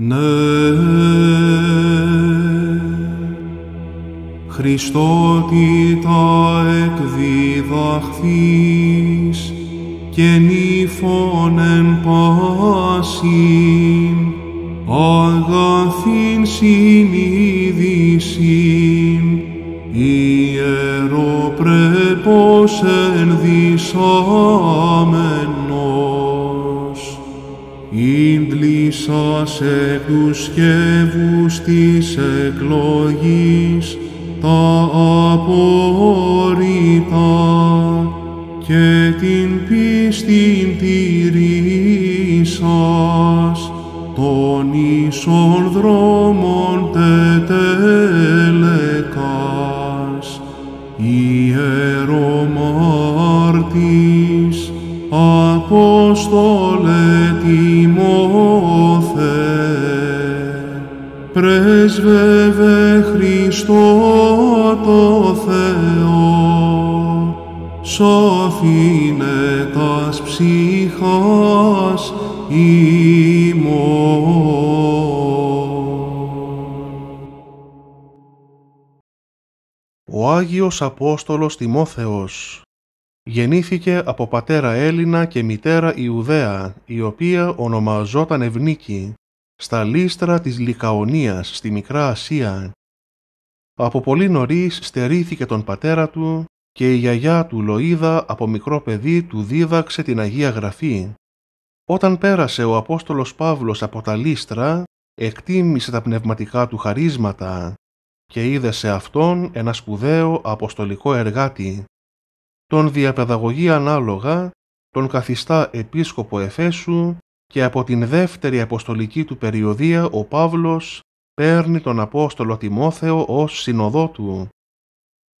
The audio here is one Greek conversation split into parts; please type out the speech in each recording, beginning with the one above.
Ναι, Χριστότητα εκδιδαχθείς και νύφων εν πάσιν, αγαθήν συνείδησιν, ιεροπρέπος εν ίντλησας εκ τους σκεύους της εκλογής τα απορρίτα και την πίστην τηρήσας των ίσων δρόμων πρέσβευε Χριστό το Θεό, σώθηνε τας ψυχάς Ο Άγιος Απόστολος Τιμόθεος γεννήθηκε από πατέρα Έλληνα και μητέρα Ιουδαία, η οποία ονομαζόταν Ευνίκη στα λίστρα της Λικαονίας στη Μικρά Ασία. Από πολύ νωρίς στερήθηκε τον πατέρα του και η γιαγιά του Λοίδα από μικρό παιδί του δίδαξε την Αγία Γραφή. Όταν πέρασε ο Απόστολος Παύλος από τα λίστρα, εκτίμησε τα πνευματικά του χαρίσματα και είδε σε αυτόν ένα σπουδαίο αποστολικό εργάτη. Τον διαπαιδαγωγεί ανάλογα, τον καθιστά επίσκοπο Εφέσου και από την δεύτερη αποστολική του περιοδία ο Παύλος παίρνει τον Απόστολο Τιμόθεο ως συνοδό του.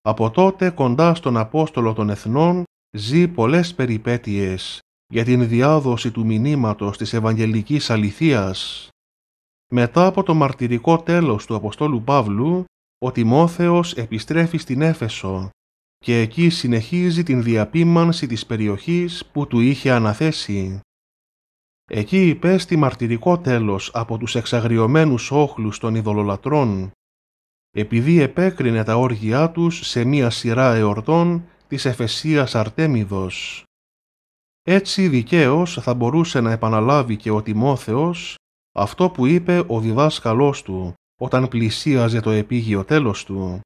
Από τότε κοντά στον Απόστολο των Εθνών ζει πολλές περιπέτειες για την διάδοση του μηνύματος της Ευαγγελικής Αληθείας. Μετά από το μαρτυρικό τέλος του Αποστόλου Παύλου, ο Τιμόθεος επιστρέφει στην Έφεσο και εκεί συνεχίζει την διαπίμανση της περιοχής που του είχε αναθέσει. Εκεί υπέστη μαρτυρικό τέλος από τους εξαγριωμένους όχλους των ειδωλολατρών, επειδή επέκρινε τα όργια τους σε μία σειρά εορτών της Εφεσίας Αρτέμιδος. Έτσι δικαίως θα μπορούσε να επαναλάβει και ο Τιμόθεος αυτό που είπε ο διδάσκαλός του όταν πλησίαζε το επίγειο τέλος του.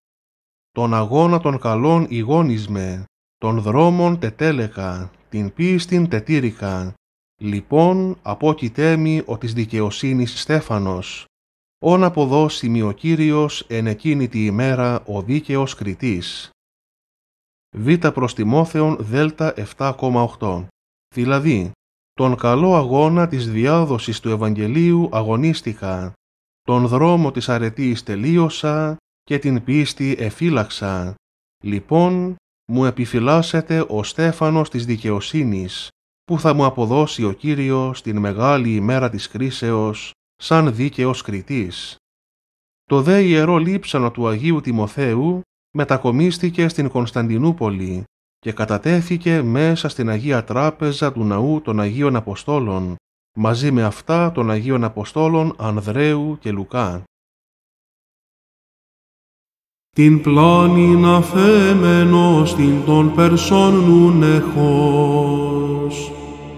«Τον αγώνα των καλών ηγόνισμε, των δρόμων τετέλεκα, την πίστην τετήρικα, Λοιπόν, από ο της δικαιοσύνης Στέφανος, όν από ο Κύριος εν εκείνη τη ημέρα ο δίκαιος κριτής. Β προς Τιμόθεον Δέλτα 7,8 Δηλαδή, τον καλό αγώνα της διάδοσης του Ευαγγελίου αγωνίστηκα, τον δρόμο της αρετής τελείωσα και την πίστη εφύλαξα. Λοιπόν, μου επιφυλάσσεται ο Στέφανος της δικαιοσύνης, που θα μου αποδώσει ο Κύριος την μεγάλη ημέρα της κρίσεως σαν δίκαιος κριτής. Το δε ιερό λείψανο του Αγίου Τιμοθέου μετακομίστηκε στην Κωνσταντινούπολη και κατατέθηκε μέσα στην Αγία Τράπεζα του Ναού των Αγίων Αποστόλων, μαζί με αυτά των Αγίων Αποστόλων Ανδρέου και Λουκά. Την πλάνη να φέμενο στην των Περσών νουν Τη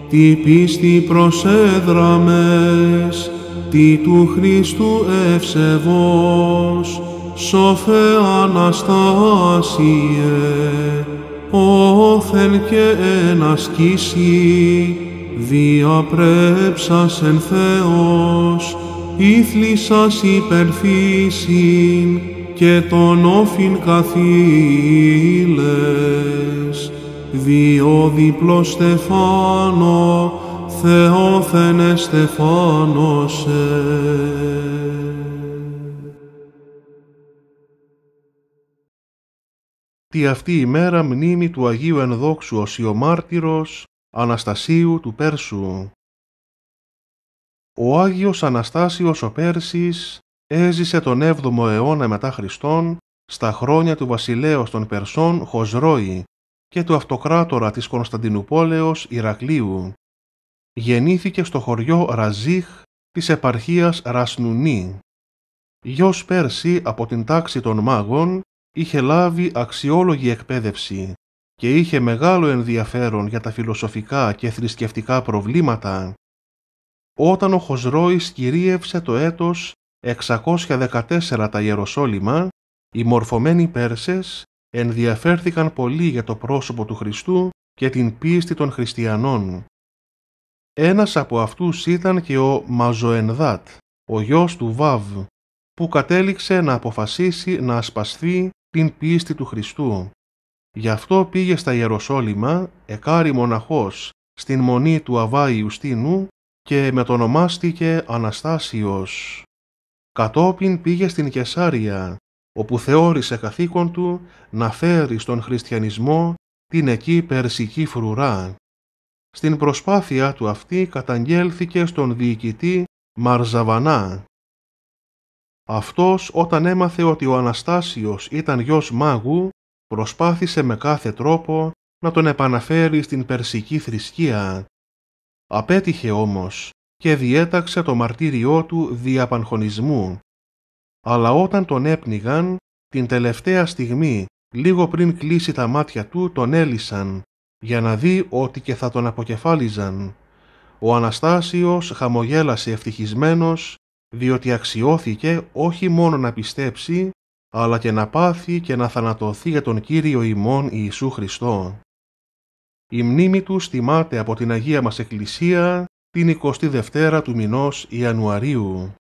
τι πίστη προσέδραμες, τι του Χριστού ευσεβός, σοφέ Αναστάσιε, όθεν και ενασκήσει, διαπρέψας εν Θεός, ήθλησας υπερφύσιν και τον όφιν καθήλες διόδιπλο στεφάνο, Θεόθενε στεφάνωσε. Τη αυτή η μέρα μνήμη του Αγίου Ενδόξου Οσιομάρτυρος Αναστασίου του Πέρσου. Ο Άγιος Αναστάσιος ο Πέρσης έζησε τον 7ο αιώνα μετά Χριστόν στα χρόνια του βασιλέως των Περσών Χοσρώη και του αυτοκράτορα της Κωνσταντινούπολεως Ηρακλείου. Γεννήθηκε στο χωριό Ραζίχ της επαρχίας Ρασνουνή. Γιος Πέρση από την τάξη των μάγων είχε λάβει αξιόλογη εκπαίδευση και είχε μεγάλο ενδιαφέρον για τα φιλοσοφικά και θρησκευτικά προβλήματα. Όταν ο Χοσρόης κυρίευσε το έτος 614 τα Ιεροσόλυμα, οι μορφωμένοι Πέρσες ενδιαφέρθηκαν πολύ για το πρόσωπο του Χριστού και την πίστη των χριστιανών. Ένας από αυτούς ήταν και ο Μαζοενδάτ, ο γιος του Βαβ, που κατέληξε να αποφασίσει να ασπαστεί την πίστη του Χριστού. Γι' αυτό πήγε στα Ιεροσόλυμα, εκάρι μοναχός, στην μονή του Αβά Ιουστίνου και μετονομάστηκε Αναστάσιος. Κατόπιν πήγε στην Κεσάρια, όπου θεώρησε καθήκον του να φέρει στον χριστιανισμό την εκεί περσική φρουρά. Στην προσπάθεια του αυτή καταγγέλθηκε στον διοικητή Μαρζαβανά. Αυτός όταν έμαθε ότι ο Αναστάσιος ήταν γιος μάγου, προσπάθησε με κάθε τρόπο να τον επαναφέρει στην περσική θρησκεία. Απέτυχε όμως και διέταξε το μαρτύριό του διαπανχονισμού αλλά όταν τον έπνιγαν, την τελευταία στιγμή, λίγο πριν κλείσει τα μάτια του, τον έλυσαν, για να δει ότι και θα τον αποκεφάλιζαν. Ο Αναστάσιος χαμογέλασε ευτυχισμένος, διότι αξιώθηκε όχι μόνο να πιστέψει, αλλά και να πάθει και να θανατωθεί για τον Κύριο ημών Ιησού Χριστό. Η μνήμη του στιμάται από την Αγία μας Εκκλησία την 22 του μηνός Ιανουαρίου.